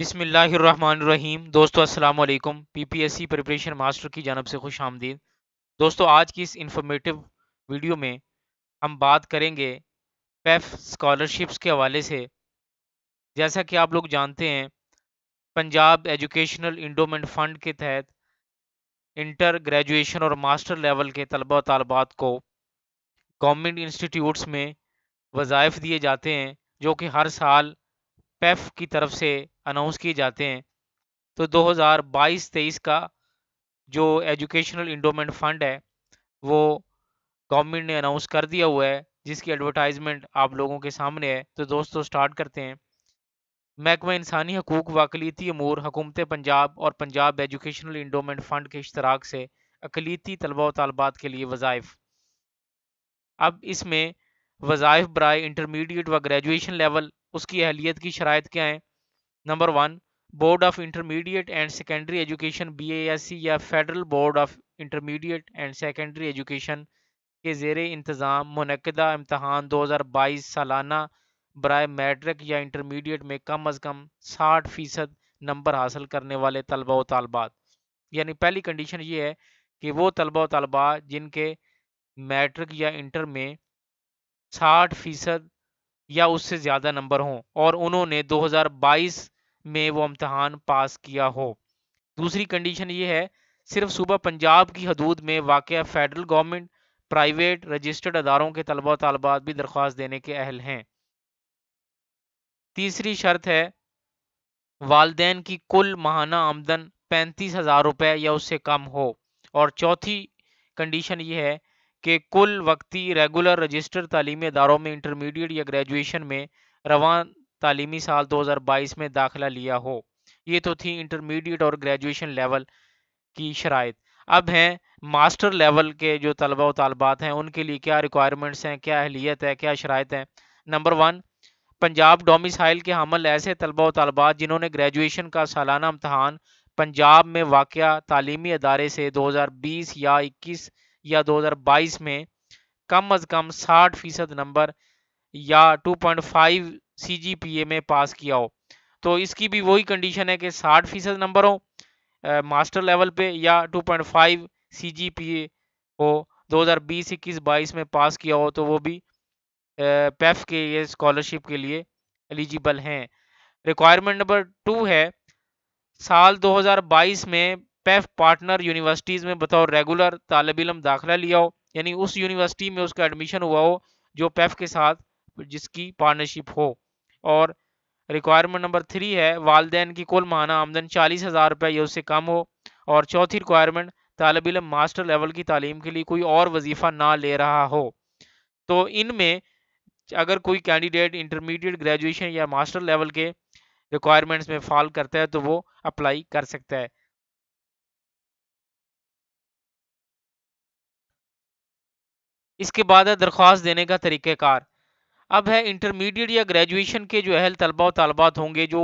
बिसमीम दोस्तों अस्सलाम वालेकुम पीपीएससी प्रिपरेशन मास्टर की जानब से खुश आमदीद दोस्तों आज की इस इंफॉर्मेटिव वीडियो में हम बात करेंगे पेफ स्कॉलरशिप्स e के हवाले से जैसा कि आप लोग जानते हैं पंजाब एजुकेशनल इंडोमेंट फंड के तहत इंटर ग्रेजुएशन और मास्टर लेवल के तलबा तलबात को गवर्नमेंट इंस्टीट्यूट्स में वज़ाइफ दिए जाते हैं जो कि हर साल पेफ e की तरफ से अनाउंस किए जाते हैं तो 2022-23 का जो एजुकेशनल इंडोमेंट फंड है वो गवर्नमेंट ने अनाउंस कर दिया हुआ है जिसकी एडवर्टाइजमेंट आप लोगों के सामने है तो दोस्तों स्टार्ट करते हैं महकमा इंसानी हकूक वकलीती अमूर हकूमत पंजाब और पंजाब एजुकेशनल इंडोमेंट फ़ंड के इश्तराक से अकलीती तलबा व तलबात के लिए वज़ाइफ अब इसमें वज़ाइफ बर इंटरमीडिएट व ग्रेजुएशन लेवल उसकी अहलियत की शराइ क्या हैं number one board of intermediate and secondary education बीएएससी या federal board of intermediate and secondary education के जेर इंतज़ाम मनदा इम्तहान 2022 सालाना बरए मैट्रिक या इंटरमीडिएट में कम अज़ कम साठ फ़ीसद नंबर हासिल करने वाले तलबा व तलबात यानी पहली कंडीशन ये है कि वो तलबा व तलबा जिनके मैट्रिक या इंटर में साठ फ़ीसद या उससे ज़्यादा नंबर हों और उन्होंने 2022 મે વોમ امتحان પાસ કિયા હો دوسری કન્ડિશન યે હે સિર્ફ સુબા પંજાબ કી હદૂદ મે વાકિયા ફેડરલ ગવર્નમેન્ટ પ્રાઇવેટ રજિસ્ટર્ડ આદારો કે તલબા તાલબાત ભી દરખાસ્ત દેને કે અહેલ હે તીસરી શરત હે વાલદેન કી કુલ માહાના આમદન 35000 રૂપિયા يا ઉસસે કમ હો ઓર ચોથી કન્ડિશન યે હે કે કુલ વક્તી રેગ્યુલર રજિસ્ટર તાલિમે આદારો મે ઇન્ટરમીડિયેટ يا ગ્રેજ્યુએશન મે રવાન तालीमी साल 2022 में दाखिला लिया हो ये तो थी इंटरमीडिएट और ग्रेजुएशन लेवल की शराइ अब हैं मास्टर लेवल के जो तलबा व तलबात हैं उनके लिए क्या रिक्वायरमेंट्स हैं क्या अहलियत है क्या शरात हैं नंबर वन पंजाब डोमिसाइल के हमल ऐसे तलबा व तलबात जिन्होंने ग्रेजुएशन का सालाना इम्तहान पंजाब में वाक़ तालीमी अदारे से 2020 या 21 या 2022 में कम अज़ कम 60 फ़ीसद नंबर या फाइव सी में पास किया हो तो इसकी भी वही कंडीशन है कि साठ फीसद नंबर हो मास्टर लेवल पे या 2.5 point five C G P A हो दो हज़ार बीस इक्कीस बाईस में पास किया हो तो वो भी पेफ e के ये स्कॉलरशिप के लिए एलिजिबल हैं रिक्वायरमेंट नंबर टू है साल 2022 में पेफ पार्टनर यूनिवर्सिटीज़ में बताओ रेगुलर तालब इलम दाखिला लिया हो यानी उस यूनिवर्सिटी में उसका एडमिशन हुआ हो जो पेफ e के साथ जिसकी पार्टनरशिप हो और रिक्वायरमेंट नंबर थ्री है वालदेन की कुल माहाना आमदन चालीस हज़ार रुपये या उससे कम हो और चौथी रिक्वायरमेंट तलब इलम मास्टर लेवल की तालीम के लिए कोई और वजीफ़ा ना ले रहा हो तो इनमें अगर कोई कैंडिडेट इंटरमीडिएट ग्रेजुएशन या मास्टर लेवल के रिक्वायरमेंट्स में फॉल करता है तो वो अप्लाई कर सकता है इसके बाद है दरख्वास्त देने का तरीक़ार अब है इंटरमीडिएट या ग्रेजुएशन के जो अहल तलबा और तलबात होंगे जो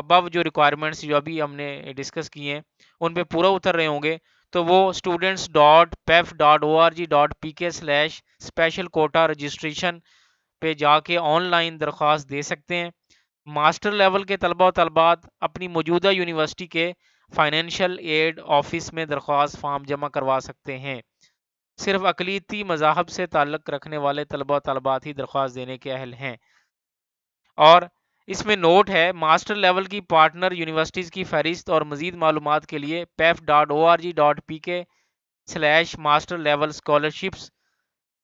अबव जो रिक्वायरमेंट्स जो अभी हमने डिस्कस किए हैं उन पर पूरा उतर रहे होंगे तो वो students dot PEEF dot O R G dot P K slash special quota registration पे जाके ऑनलाइन दरख्वास्त दे सकते हैं मास्टर लेवल के तलबा और तलबात अपनी मौजूदा यूनिवर्सिटी के फाइनेंशियल एड ऑफिस में दरख्वास्त फॉर्म जमा करवा सकते हैं सिर्फ अकलीती मजाहब से ताल्लक़ रखने वाले तलबा तलबात ही दरख्वास्त देने के अहल हैं और इसमें नोट है मास्टर लेवल की पार्टनर यूनिवर्सिटीज़ की फहरिस्त और मज़ीद मालूम के लिए PEEF dot O R G dot P K slash master level scholarships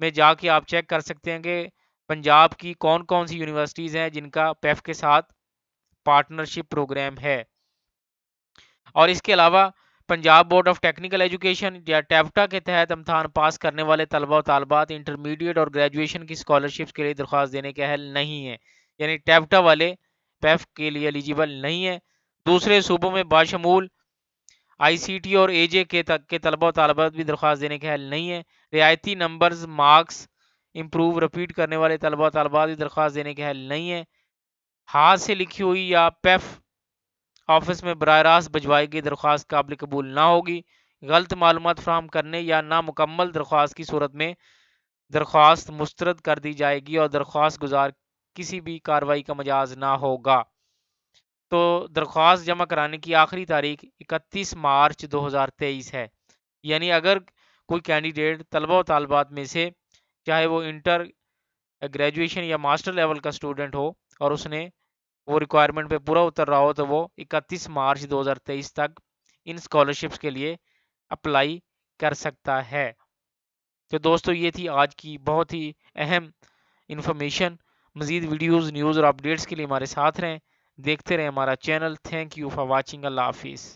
में जाके आप चेक कर सकते हैं कि पंजाब की कौन कौन सी यूनिवर्सिटीज़ हैं जिनका पैफ के साथ पार्टनरशिप प्रोग्राम है और इसके अलावा Punjab board of technical education या टैप्टा के तहत इम्तहान पास करने वाले तलबा तलबात इंटरमीडिएट और ग्रेजुएशन की स्कॉलरशिप्स के लिए दरख्वास्त देने के अहल नहीं है यानी टैप्टा वाले पैफ के लिए एलिजिबल नहीं है दूसरे सूबों में बाशमूल टी और ए जे के तक के तलबा तलबात भी दरख्वास्त देने के अहल नहीं है रियायती नंबर्स मार्क्स इम्प्रूव रिपीट करने वाले तलबा तलबात भी दरख्वास्त देने के अहल नहीं है हाथ से लिखी हुई या पेफ ऑफिस में बर रास्त भिजवाई गई दरख्वास्त काबिल कबूल ना होगी गलत मालूम फ्राहम करने या नामुकम्मल दरख्वास्त की सूरत में दरख्वास्त मुस्रद कर दी जाएगी और दरख्वास्त गुजार किसी भी कार्रवाई का मजाज ना होगा तो दरख्वास्त जमा कराने की आखिरी तारीख 31 मार्च 2023 है यानी अगर कोई कैंडिडेट तलबा तलबात में से चाहे वो इंटर ग्रेजुएशन या मास्टर लेवल का स्टूडेंट हो और उसने वो रिक्वायरमेंट पे पूरा उतर रहा हो तो वो 31 मार्च 2023 तक इन स्कॉलरशिप्स के लिए अप्लाई कर सकता है तो दोस्तों ये थी आज की बहुत ही अहम इन्फॉर्मेशन मज़ीद वीडियोस न्यूज़ और अपडेट्स के लिए हमारे साथ रहें देखते रहें हमारा channel thank you for watching अल्लाह हाफिज़